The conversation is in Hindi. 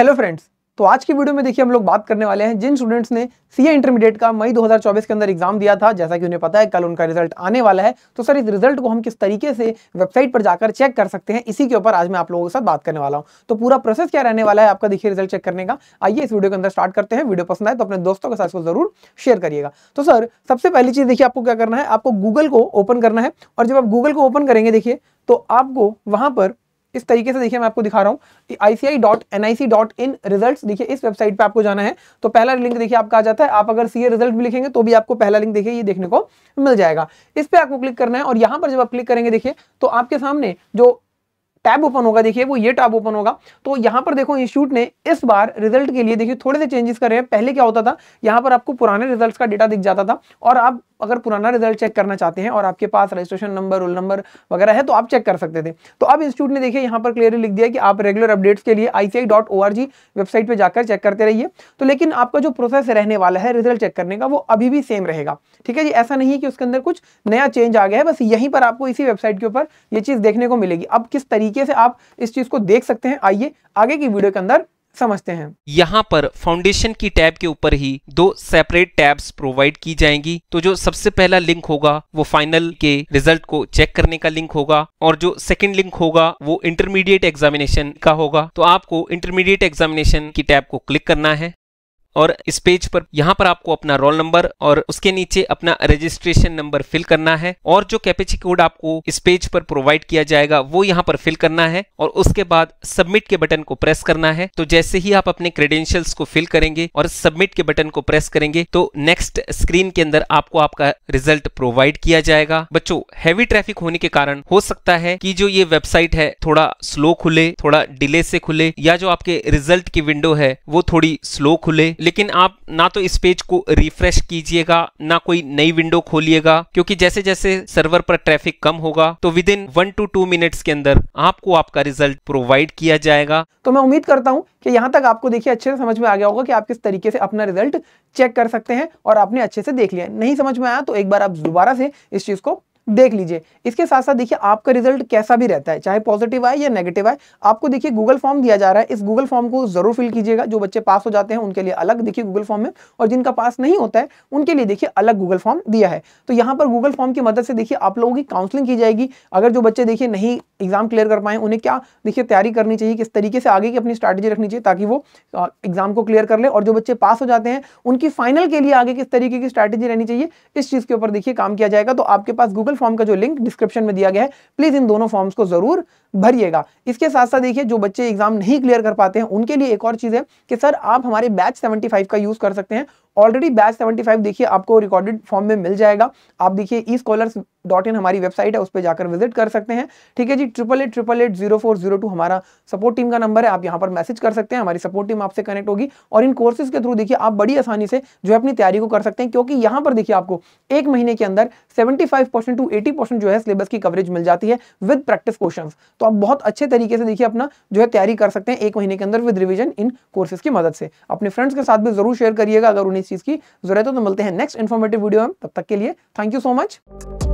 हेलो फ्रेंड्स तो आज की वीडियो में देखिए हम लोग बात करने वाले हैं जिन स्टूडेंट्स ने सीए इंटरमीडिएट का मई 2024 के अंदर एग्जाम दिया था जैसा कि उन्हें पता है कल उनका रिजल्ट आने वाला है तो सर इस रिजल्ट को हम किस तरीके से वेबसाइट पर जाकर चेक कर सकते हैं इसी के ऊपर आज मैं आप लोगों के साथ बात करने वाला हूँ तो पूरा प्रोसेस क्या रहने वाला है आपका देखिए रिजल्ट चेक करने का आइए इस वीडियो के अंदर स्टार्ट करते हैं वीडियो पसंद आए तो अपने दोस्तों के साथ इसको जरूर शेयर करिएगा तो सर सबसे पहली चीज देखिए आपको क्या करना है आपको गूगल को ओपन करना है और जब आप गूगल को ओपन करेंगे देखिए तो आपको वहां पर इस तरीके से देखिए मैं आपको दिखा रहा हूँ I C dot dot in result देखिए इस वेबसाइट पे आपको जाना है तो पहला लिंक देखिए आपका आ जाता है आप अगर सीए रिजल्ट भी लिखेंगे तो भी आपको पहला लिंक देखिए ये देखने को मिल जाएगा इस पर आपको क्लिक करना है और यहाँ पर जब आप क्लिक करेंगे देखिए तो आपके सामने जो टैब ओपन होगा देखिए वो ये टैब ओपन होगा तो यहाँ पर देखो इंस्टीट्यूट ने इस बार रिजल्ट के लिए देखिए थोड़े से चेंजेस कर रहे हैं पहले क्या होता था यहाँ पर आपको पुराने रिजल्ट्स का डेटा दिख जाता था और आप अगर पुराना रिजल्ट चेक करना चाहते हैं और आपके पास रजिस्ट्रेशन नंबर रोल नंबर वगैरह है तो आप चेक कर सकते थे तो अब इंस्टीट्यूट ने देखिए यहाँ पर क्लियरली लिख दिया कि आप रेगुलर अपडेट्स के लिए आई वेबसाइट पर जाकर चेक करते रहिए तो लेकिन आपका जो प्रोसेस रहने वाला है रिजल्ट चेक करने का वो अभी भी सेम रहेगा ठीक है जी ऐसा नहीं है कि उसके अंदर कुछ नया चेंज आ गया है बस यहीं पर आपको इसी वेबसाइट के ऊपर ये चीज़ देखने को मिलेगी अब किस तरीके से आप इस चीज़ को देख सकते हैं आइए आगे की वीडियो के अंदर समझते हैं यहाँ पर फाउंडेशन की टैब के ऊपर ही दो सेपरेट टैब्स प्रोवाइड की जाएंगी तो जो सबसे पहला लिंक होगा वो फाइनल के रिजल्ट को चेक करने का लिंक होगा और जो सेकंड लिंक होगा वो इंटरमीडिएट एग्जामिनेशन का होगा तो आपको इंटरमीडिएट एग्जामिनेशन की टैब को क्लिक करना है और इस पेज पर यहाँ पर आपको अपना रोल नंबर और उसके नीचे अपना रजिस्ट्रेशन नंबर फिल करना है और जो कैपेची कोड आपको इस पेज पर प्रोवाइड किया जाएगा वो यहाँ पर फिल करना है और उसके बाद सबमिट के बटन को प्रेस करना है तो जैसे ही आप अपने क्रेडेंशियल्स को फिल करेंगे और सबमिट के बटन को प्रेस करेंगे तो नेक्स्ट स्क्रीन के अंदर आपको आपका रिजल्ट प्रोवाइड किया जाएगा बच्चों हैवी ट्रैफिक होने के कारण हो सकता है कि जो ये वेबसाइट है थोड़ा स्लो खुले थोड़ा डिले से खुले या जो आपके रिजल्ट की विंडो है वो थोड़ी स्लो खुले लेकिन आप ना तो इस पेज को रिफ्रेश कीजिएगा ना कोई नई विंडो खोलिएगा क्योंकि जैसे जैसे सर्वर पर ट्रैफिक कम होगा तो within one two two minutes के अंदर आपको आपका रिजल्ट प्रोवाइड किया जाएगा तो मैं उम्मीद करता हूँ कि यहाँ तक आपको देखिए अच्छे से समझ में आ गया होगा कि आप किस तरीके से अपना रिजल्ट चेक कर सकते हैं और आपने अच्छे से देख लिया नहीं समझ में आया तो एक बार आप दोबारा से इस चीज़ को देख लीजिए इसके साथ साथ देखिए आपका रिजल्ट कैसा भी रहता है चाहे पॉजिटिव आए या नेगेटिव आए आपको देखिए गूगल फॉर्म दिया जा रहा है इस गूगल फॉर्म को जरूर फिल कीजिएगा जो बच्चे पास हो जाते हैं उनके लिए अलग देखिए गूगल फॉर्म में और जिनका पास नहीं होता है उनके लिए देखिए अलग गूगल फॉर्म दिया है तो यहाँ पर गूगल फॉर्म की मदद से देखिए आप लोगों की काउंसलिंग की जाएगी अगर जो बच्चे देखिए नहीं एग्जाम क्लियर कर पाए उन्हें क्या देखिए तैयारी करनी चाहिए किस तरीके से आगे की अपनी स्ट्रैटेजी रखनी चाहिए ताकि वो एग्जाम को क्लियर कर ले और जो बच्चे पास हो जाते हैं उनकी फाइनल के लिए आगे किस तरीके की स्ट्रैटेजी रहनी चाहिए इस चीज़ के ऊपर देखिए काम किया जाएगा तो आपके पास गूगल फॉर्म का जो लिंक डिस्क्रिप्शन में दिया गया है प्लीज इन दोनों फॉर्म्स को जरूर भरिएगा इसके साथ साथ देखिए जो बच्चे एग्जाम नहीं क्लियर कर पाते हैं उनके लिए एक और चीज है कि सर आप हमारे बैच सेवेंटी का यूज कर सकते हैं ऑलरेडी बैच 75 देखिए आपको रिकॉर्डेड फॉर्म में मिल जाएगा आप देखिए ई स्कॉलर्स डॉट इन हमारी वेबसाइट है उस पर जाकर विजिट कर सकते हैं ठीक है जी triple eight triple eight zero four zero two हमारा सपोर्ट टीम का नंबर है आप यहाँ पर मैसेज कर सकते हैं हमारी सपोर्ट टीम आपसे कनेक्ट होगी और इन कोर्सेज के थ्रू देखिए आप बड़ी आसानी से जो है अपनी तैयारी को कर सकते हैं क्योंकि यहाँ पर देखिए आपको एक महीने के अंदर सेवेंटी टू एटी जो है सिलेबस की कवरेज मिल जाती है विद प्रैक्टिस क्वेश्चन तो आप बहुत अच्छे तरीके से देखिए अपना जो है तैयारी कर सकते हैं एक महीने के अंदर विद रिविजन इन कोर्सेज की मदद से अपने फ्रेंड्स के साथ भी जरूर शेयर करिएगा अगर उन्हें चीज़ की जरूरत है तो मिलते हैं नेक्स्ट इन्फॉर्मेटिव वीडियो में तब तक के लिए थैंक यू सो मच